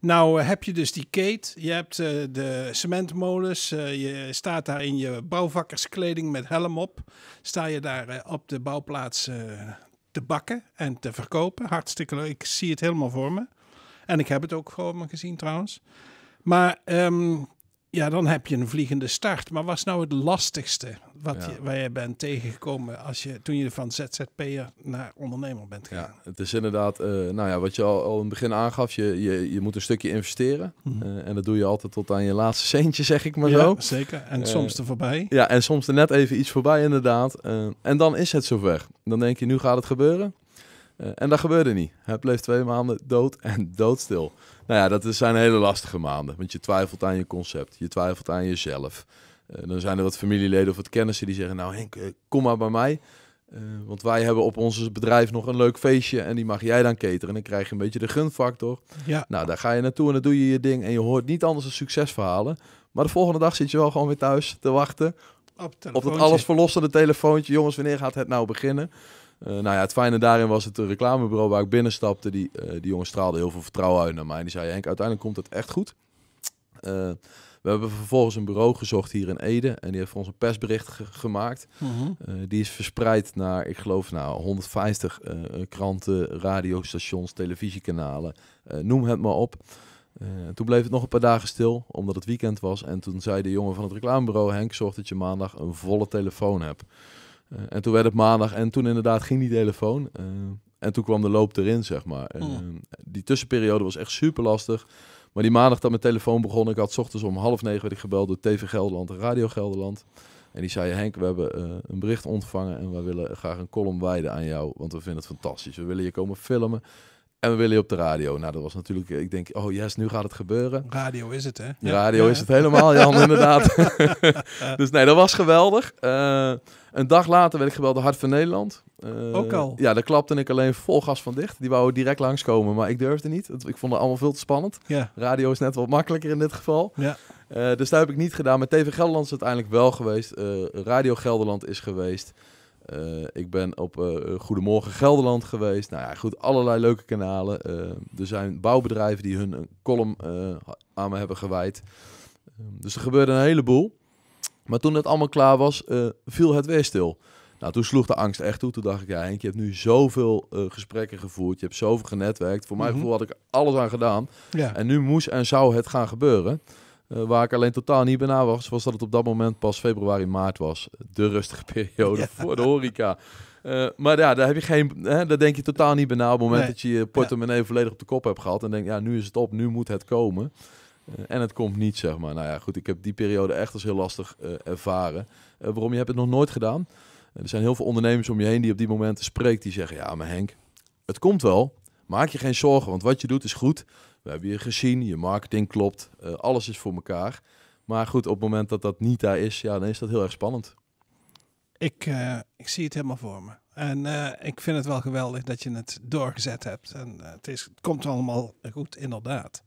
Nou eh, heb je dus die Kate, je hebt eh, de cementmolens, eh, je staat daar in je bouwvakkerskleding met helm op. Sta je daar op de bouwplaats te bakken en te verkopen. Hartstikke leuk, ik zie het helemaal voor me. En ik heb het ook gewoon gezien trouwens. Maar ehm, ja, dan heb je een vliegende start. Maar wat is nou het lastigste wat ja. je, waar je bent tegengekomen als je, toen je van ZZP'er naar ondernemer bent gegaan? Ja, het is inderdaad, eh, nou ja, wat je al, al in het begin aangaf, je, je, je moet een stukje investeren. Mhm. Eh, en dat doe je altijd tot aan je laatste centje, zeg ik maar ja, zo. zeker. En eh, soms er voorbij. Ja, en soms er net even iets voorbij inderdaad. en dan is het zover. Dan denk je, nu gaat het gebeuren. Eh, en dat gebeurde niet. Hij bleef twee maanden dood en doodstil. Nou ja, dat zijn hele lastige maanden. Want je twijfelt aan je concept. Je twijfelt aan jezelf. Eh, dan zijn er wat familieleden of wat kennissen die zeggen... Nou Henk, eh, kom maar bij mij. want wij hebben op ons bedrijf nog een leuk feestje en die mag jij dan cateren. En dan krijg je een beetje de gunfactor. Ja. Nou, daar ga je naartoe en dan doe je je ding. En je hoort niet anders dan succesverhalen. Maar de volgende dag zit je wel gewoon weer thuis te wachten. Op, op dat alles verlossende telefoontje. Jongens, wanneer gaat het nou beginnen? Eh, nou ja, het fijne daarin was het reclamebureau waar ik binnenstapte. Die, eh, die jongen straalde heel veel vertrouwen uit naar mij. En die zei, Henk, uiteindelijk komt het echt goed. Eh, we hebben vervolgens een bureau gezocht hier in Ede. En die heeft voor ons een persbericht gemaakt. Mhm. die is verspreid naar, ik geloof, nou, 150 kranten, radiostations, televisiekanalen. noem het maar op. toen bleef het nog een paar dagen stil, omdat het weekend was. En toen zei de jongen van het reclamebureau... Henk, zorg dat je maandag een volle telefoon hebt. Eh, en toen werd het maandag en toen inderdaad ging die telefoon. Eh, en toen kwam de loop erin, zeg maar. Oh. Ehm, die tussenperiode was echt super lastig. Maar die maandag dat mijn telefoon begon, ik had ochtends om half negen werd ik gebeld door TV Gelderland en Radio Gelderland. En die zei, Henk, we hebben eh, een bericht ontvangen en we willen graag een column wijden aan jou, want we vinden het fantastisch. We willen je komen filmen en we willen je op de radio. Nou, dat was natuurlijk, eh, ik denk, oh yes, nu gaat het gebeuren. Radio is het, hè? Radio is het helemaal, Jan, inderdaad. dus nee, dat was geweldig. Eh, een dag later werd ik gebeld door Hart van Nederland. Eh, Ook al? Ja, daar klapte ik alleen vol gas van dicht. Die wou direct langskomen, maar ik durfde niet. Ik vond het allemaal veel te spannend. Radio is net wat makkelijker in dit geval. Ja. dus dat heb ik niet gedaan. Met TV Gelderland is het uiteindelijk wel geweest. Radio Gelderland is geweest. Eh, ik ben op eh, eh, Goedemorgen Gelderland geweest. Nou ja, goed, allerlei leuke kanalen. er zijn bouwbedrijven die hun een column aan me hebben gewijd. Ehm, dus er gebeurde een heleboel. Maar toen het allemaal klaar was, viel het weer stil. Nou, toen sloeg de angst echt toe. Toen dacht ik, ja Henk, je hebt nu zoveel gesprekken gevoerd. Je hebt zoveel genetwerkt. Voor mij mijn mhm. gevoel had ik alles aan gedaan. Ja. En nu moest en zou het gaan gebeuren. Eh, waar ik alleen totaal niet bij was, was dat het op dat moment pas februari, maart was. De rustige periode voor de horeca. Eh, maar ja, daar, heb je geen, hè, daar denk je totaal niet bijna op het moment dat je je portemonnee volledig op de kop hebt gehad. En denk, ja, nu is het op, nu moet het komen. Eh, en het komt niet, zeg maar. Nou ja, goed, ik heb die periode echt als heel lastig ervaren. waarom? Je hebt het nog nooit gedaan. er zijn heel veel ondernemers om je heen die op die momenten spreekt, die zeggen, ja, maar Henk, het komt wel. Maak je geen zorgen, want wat je doet is goed. We hebben je gezien, je marketing klopt, eh, alles is voor elkaar. Maar goed, op het moment dat dat niet daar is, ja, dan is dat heel erg spannend. Ik, eh, ik zie het helemaal voor me. En eh, ik vind het wel geweldig dat je het doorgezet hebt. En het, is, het komt allemaal goed, inderdaad.